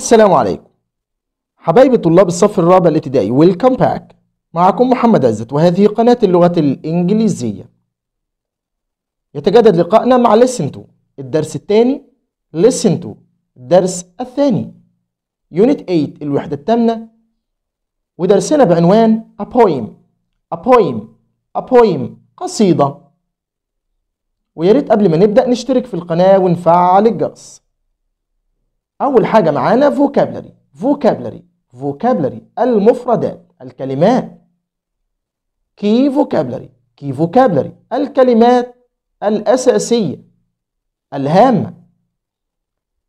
السلام عليكم حبايبي طلاب الصف الرابع الابتدائي ويلكم باك معكم محمد عزت وهذه قناة اللغة الإنجليزية يتجدد لقائنا مع لسن تو الدرس الثاني لسن تو الدرس الثاني يونت 8 الوحدة الثامنة ودرسنا بعنوان a poem a poem a poem قصيدة ويا ريت قبل ما نبدأ نشترك في القناة ونفعل الجرس أول حاجة معانا فوكابلري فوكابلري فوكابلري المفردات الكلمات كي فوكابلري كي فوكابلري الكلمات الأساسية الهامة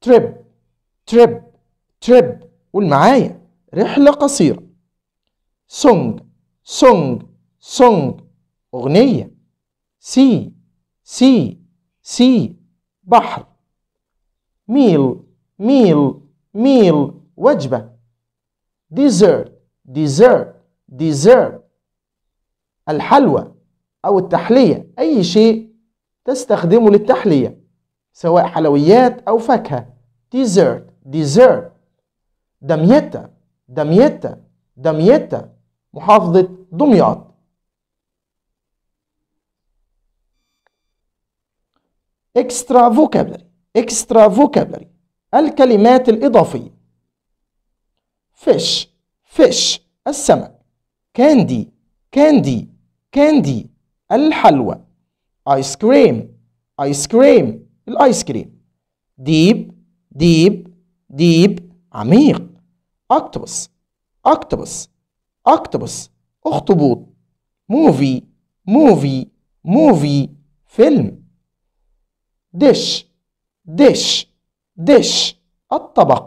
trip trip trip قول معايا رحلة قصيرة song song song أغنية سي سي سي بحر ميل meal meal وجبة dessert dessert dessert الحلوى أو التحلية أي شيء تستخدمه للتحلية سواء حلويات أو فاكهة dessert dessert دميتة دميتة دميتة محافظة دمياط extra vocabulary extra vocabulary الكلمات الإضافية fish fish السمك candy candy candy الحلوى ice cream ice cream الايس كريم deep deep deep عميق octopus octopus octopus اخطبوط movie movie movie فيلم dish dish dish الطبق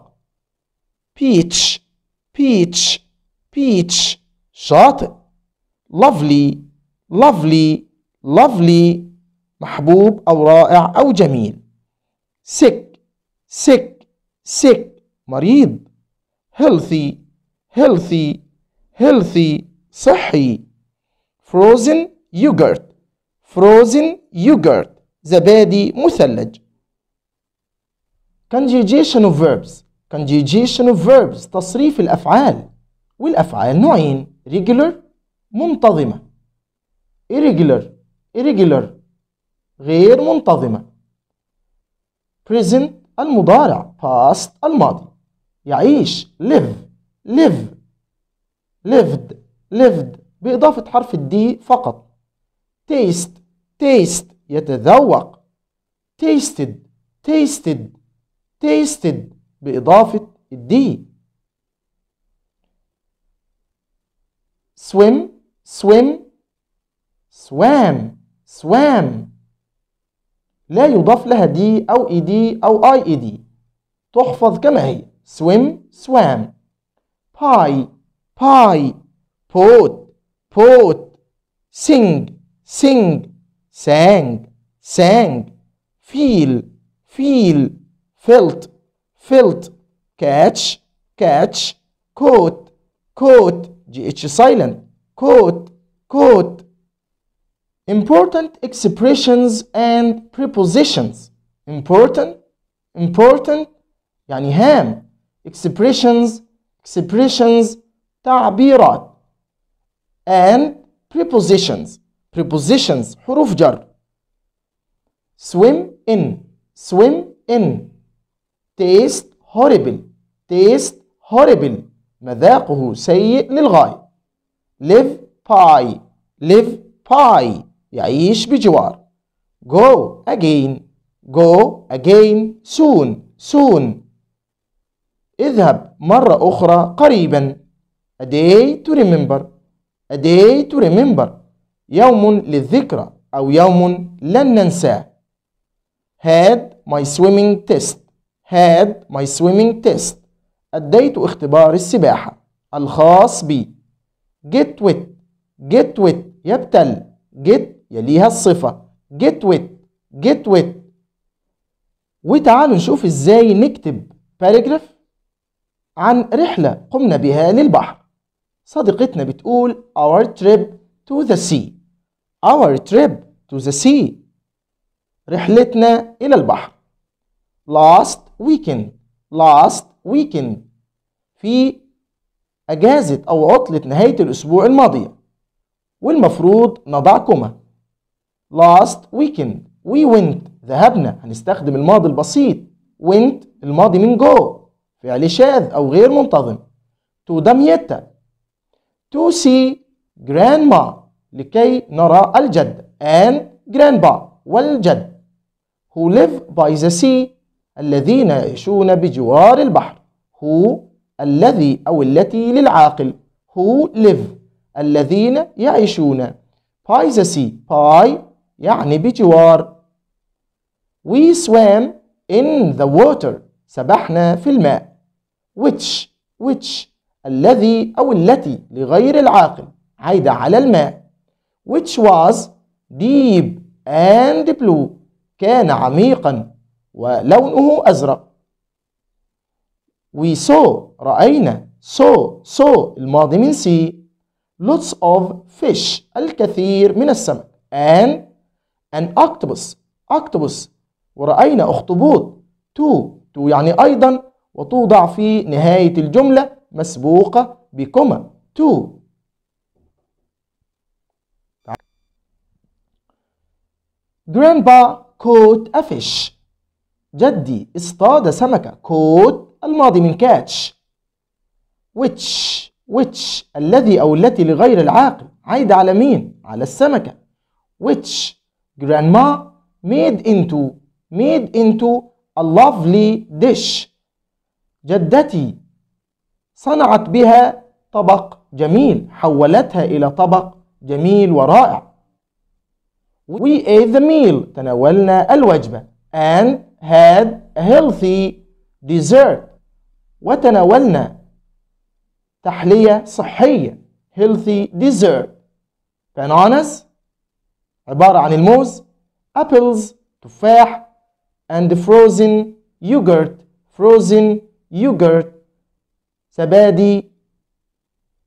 peach peach peach شاطئ lovely lovely lovely محبوب أو رائع أو جميل sick sick sick مريض healthy healthy healthy صحي frozen yogurt frozen yogurt زبادي مثلج conjugation of verbs conjugation of verbs تصريف الأفعال والأفعال نوعين regular منتظمة irregular irregular غير منتظمة present المضارع past الماضي يعيش live live lived lived بإضافة حرف الدي فقط taste taste يتذوق tasted tasted tasted بإضافة الدي swim swim swam swam لا يضاف لها D أو اي دي أو اي دي تحفظ كما هي swim swam pie pie pot pot sing sing sang sang feel feel felt, felt, catch, catch, coat, coat, gh silent, coat, coat. Important expressions and prepositions. Important, important, يعني هام. Expressions, expressions, تعبيرات. And prepositions, prepositions, حروف جر. Swim in, swim in. taste horrible تيست هوريبل مذاقه سيء للغاية live by ليف باي يعيش بجوار go again go again soon soon اذهب مرة أخرى قريبا a day to remember a day to remember يوم للذكرى أو يوم لن ننساه had my swimming test had my swimming test أديت اختبار السباحة الخاص بي get wet get wet يبتل get يليها الصفة get wet get wet وتعالوا نشوف ازاي نكتب paragraph عن رحلة قمنا بها للبحر صديقتنا بتقول our trip to the sea our trip to the sea رحلتنا إلى البحر last weekend last weekend في أجازة أو عطلة نهاية الأسبوع الماضية والمفروض نضع last weekend we went ذهبنا هنستخدم الماضي البسيط went الماضي من go فعل شاذ أو غير منتظم to دميتا to see grandma لكي نرى الجد and grandpa والجد who live by the sea الذين يعيشون بجوار البحر هو الذي أو التي للعاقل who live الذين يعيشون by the sea by يعني بجوار we swam in the water سبحنا في الماء which which الذي أو التي لغير العاقل عايدة على الماء which was deep and blue كان عميقا ولونه أزرق we saw رأينا saw saw الماضي من سي lots of fish الكثير من السمك and an octopus octopus ورأينا أخطبوط to to يعني أيضا وتوضع في نهاية الجملة مسبوقة بكما to Grandpa caught a fish جدي اصطاد سمكة كوت الماضي من كاتش which which الذي أو التي لغير العاقل عايد على مين؟ على السمكة which grandma made into made into a lovely dish جدتي صنعت بها طبق جميل حولتها إلى طبق جميل ورائع We ate the meal تناولنا الوجبة and had healthy dessert وتناولنا تحلية صحية healthy dessert bananas عبارة عن الموز apples تفاح and frozen yogurt frozen yogurt سبادي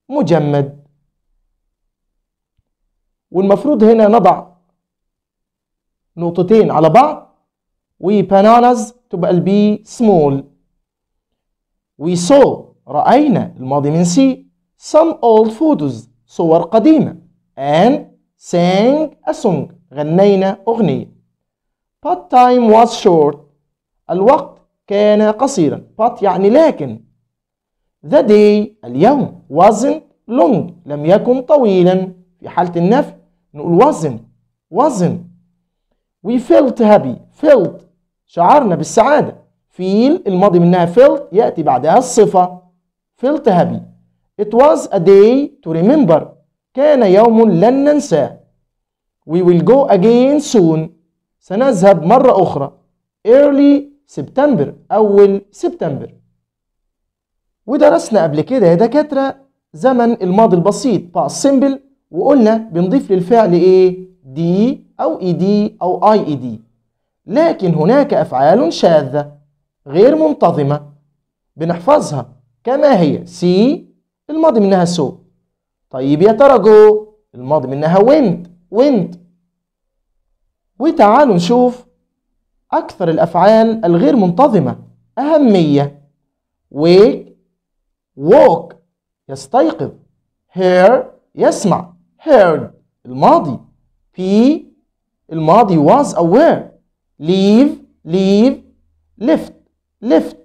مجمد والمفروض هنا نضع نقطتين على بعض وبانانز تبقى البي سمول we saw رأينا الماضي من سي some old photos صور قديمة and sang a song غنينا أغنية but time was short الوقت كان قصيرا but يعني لكن the day اليوم wasn't long لم يكن طويلا في حالة النفي نقول wasn't wasn't we felt happy felt شعرنا بالسعادة فيل الماضي منها فيلت يأتي بعدها الصفة فيلت هابي It was a day to remember كان يوم لن ننساه We will go again soon سنذهب مرة أخرى Early September أول سبتمبر ودرسنا قبل كده يا دكاترة زمن الماضي البسيط past simple وقلنا بنضيف للفعل ايه دي أو اي e دي أو اي اي دي لكن هناك أفعال شاذة غير منتظمة بنحفظها كما هي سي الماضي منها سو طيب يا ترى جو الماضي منها وينت وينت وتعالوا نشوف أكثر الأفعال الغير منتظمة أهمية ويك walk يستيقظ hear يسمع heard الماضي في الماضي was aware leave leave lift lift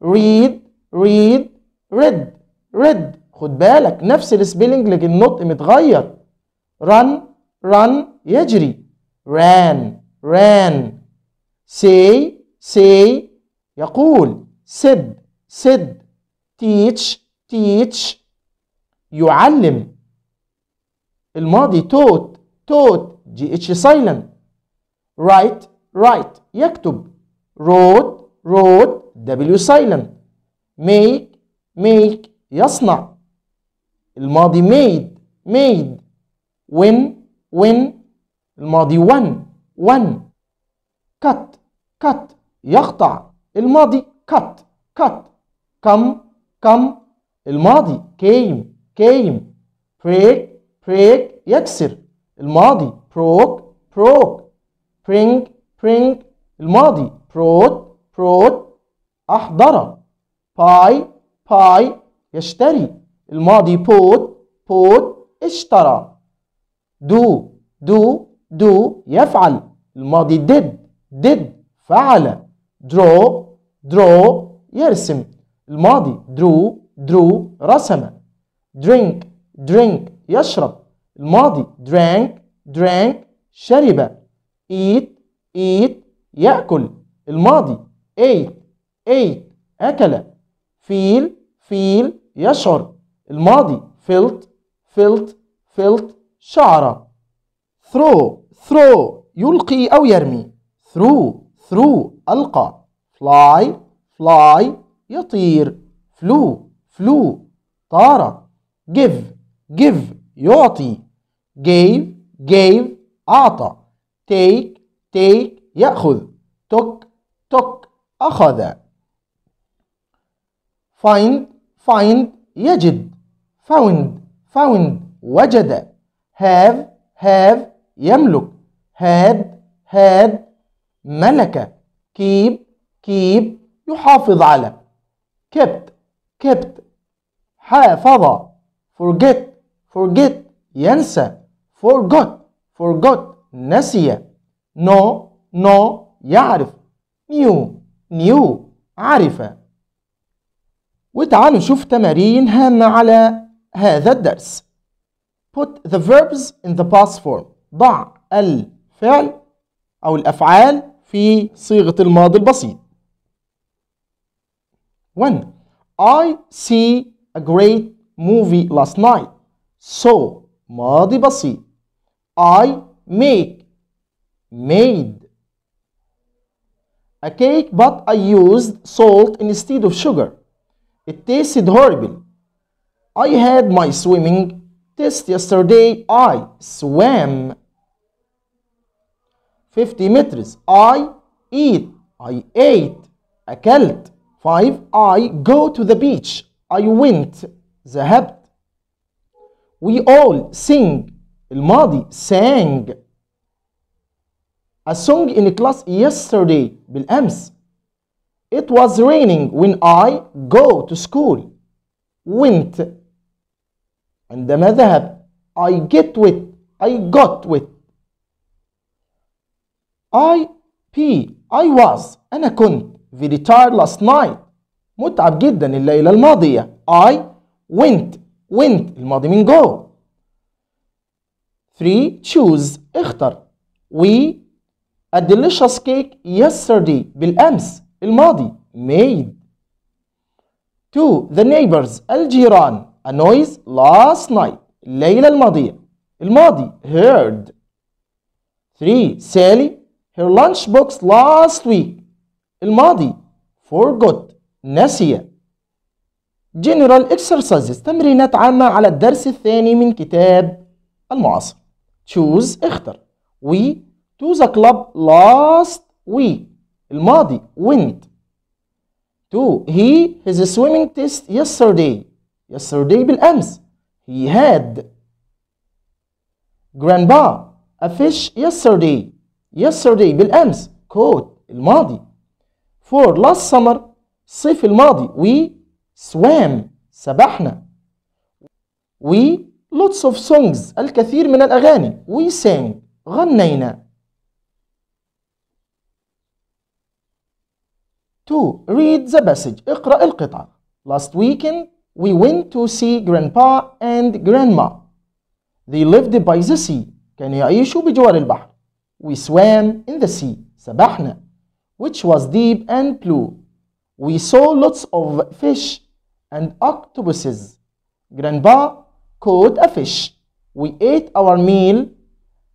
read read red red خد بالك نفس السبيلنج لكن النطق متغير run run يجري ran ran say say يقول said said teach teach يعلم الماضي taught taught gh silent write write يكتب road road W silent make make يصنع الماضي made made win win الماضي won won cut cut يقطع الماضي cut cut come come الماضي came came break break يكسر الماضي broke broke bring bring الماضي brought brought أحضر buy buy يشتري الماضي bought bought اشترى do do do يفعل الماضي did did فعل draw draw يرسم الماضي drew drew رسم drink drink يشرب الماضي drank drank شرب eat eat يأكل الماضي ate ate أكل feel feel يشعر الماضي felt felt felt شعر throw throw يلقي أو يرمي through through ألقى fly fly يطير flew flew طار give give يعطي gave gave أعطى take take يأخذ took took أخذ find find يجد found found وجد have have يملك had had ملك keep keep يحافظ على kept kept حافظ forget forget ينسى forgot forgot نسي نو نو يعرف نيو نيو عرف وتعالوا نشوف تمارين هامة على هذا الدرس put the verbs in the past form ضع الفعل أو الأفعال في صيغة الماضي البسيط 1 I see a great movie last night so ماضي بسيط I make, made. A cake, but I used salt instead of sugar. It tasted horrible. I had my swimming test yesterday. I swam 50 meters. I eat. I ate. أكلت. 5. I go to the beach. I went. ذهبت. We all sing. الماضي sang a song in class yesterday بالأمس It was raining when I go to school went عندما ذهب I get wet I got wet I was أنا كنت very tired last night متعب جدا الليلة الماضية I went went الماضي من go 3 choose اختر we a delicious cake yesterday بالأمس الماضي made 2 the neighbors الجيران a noise last night الليلة الماضية الماضي heard 3 Sally her lunchbox last week الماضي forgot نسي general exercises تمرينات عامة على الدرس الثاني من كتاب المعاصر choose اختر we to the club last week الماضي went to he his swimming test yesterday yesterday بالأمس he had grandpa a fish yesterday yesterday بالأمس caught الماضي for last summer الصيف الماضي we swam سبحنا we lots of songs الكثير من الأغاني we sang غنينا to read the passage اقرأ القطعة last weekend we went to see grandpa and grandma they lived by the sea كانوا يعيشوا بجوار البحر we swam in the sea سبحنا which was deep and blue we saw lots of fish and octopuses grandpa caught a fish. We ate our meal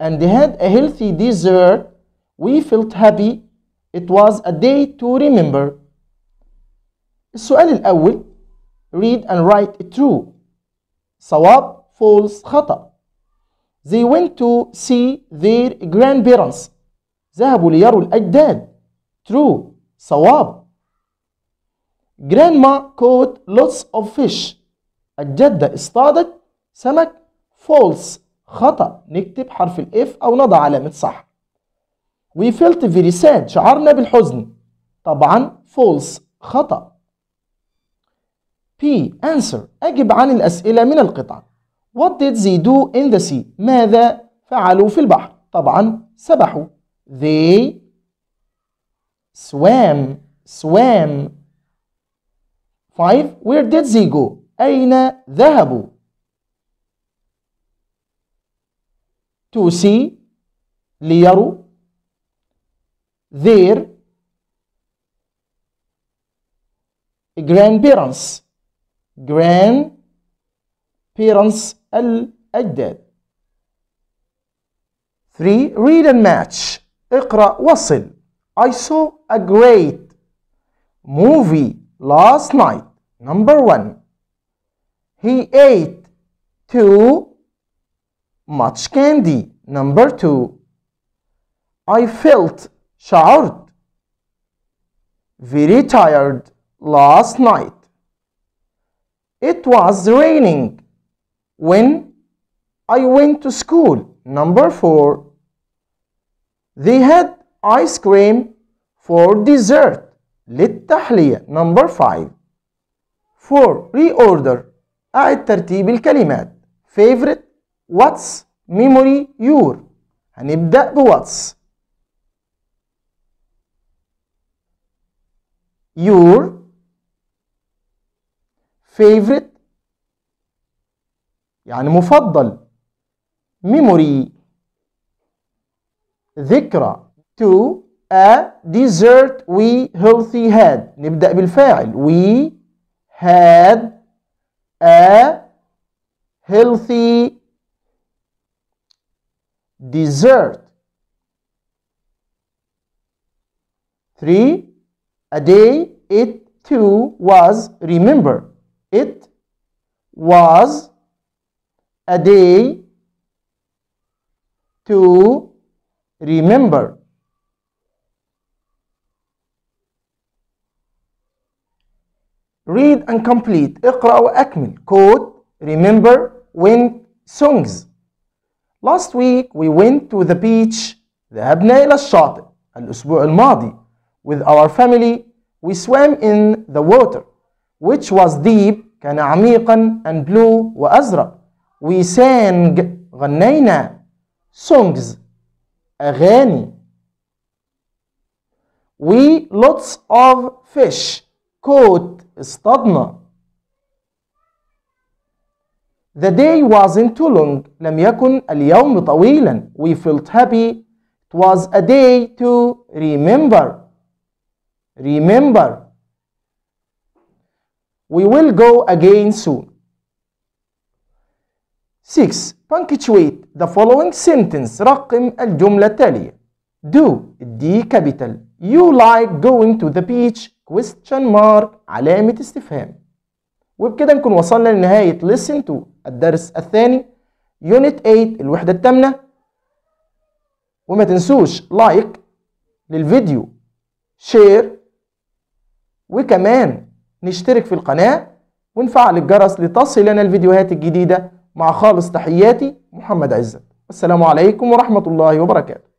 and had a healthy dessert. We felt happy. It was a day to remember. السؤال الأول read and write true صواب false خطأ They went to see their grandparents ذهبوا ليروا الأجداد true صواب Grandma caught lots of fish الجدة اصطادت سمك false خطأ نكتب حرف الاف أو نضع علامة صح we felt very sad شعرنا بالحزن طبعا فولس خطأ P answer أجب عن الأسئلة من القطع What did they do in the sea ماذا فعلوا في البحر طبعا سبحوا they swam swam 5 Where did they go أين ذهبوا to see ليروا their grandparents grandparents الأجداد Three, read and match. اقرأ وصل. I saw a great movie last night. Number one. He ate two much candy number two I felt short, very tired last night it was raining when I went to school number four they had ice cream for dessert للتحلية number five for reorder أعد ترتيب الكلمات favorite What's memory? Your. هنبدأ بواتس your favorite يعني مفضل memory ذكرى to a dessert we healthy had نبدأ بالفاعل we had a healthy dessert. Three, a day it too was, remember, it was a day to remember. Read and complete. اقرأ وأكمل. Quote, remember, when songs. Last week we went to the beach ذهبنا إلى الشاطئ الأسبوع الماضي With our family we swam in the water which was deep كان عميقا and blue وأزرق We sang غنينا songs أغاني We lots of fish caught the day wasn't too long لم يكن اليوم طويلا We felt happy It was a day to remember Remember We will go again soon 6. Punctuate the following sentence رقم الجملة التالية Do D capital You like going to the beach question mark علامة استفهام وبكده نكون وصلنا لنهاية لسن تو الدرس الثاني unit 8 الوحدة الثامنة وما تنسوش لايك للفيديو شير وكمان نشترك في القناة ونفعل الجرس لتصلنا الفيديوهات الجديدة مع خالص تحياتي محمد عزت السلام عليكم ورحمة الله وبركاته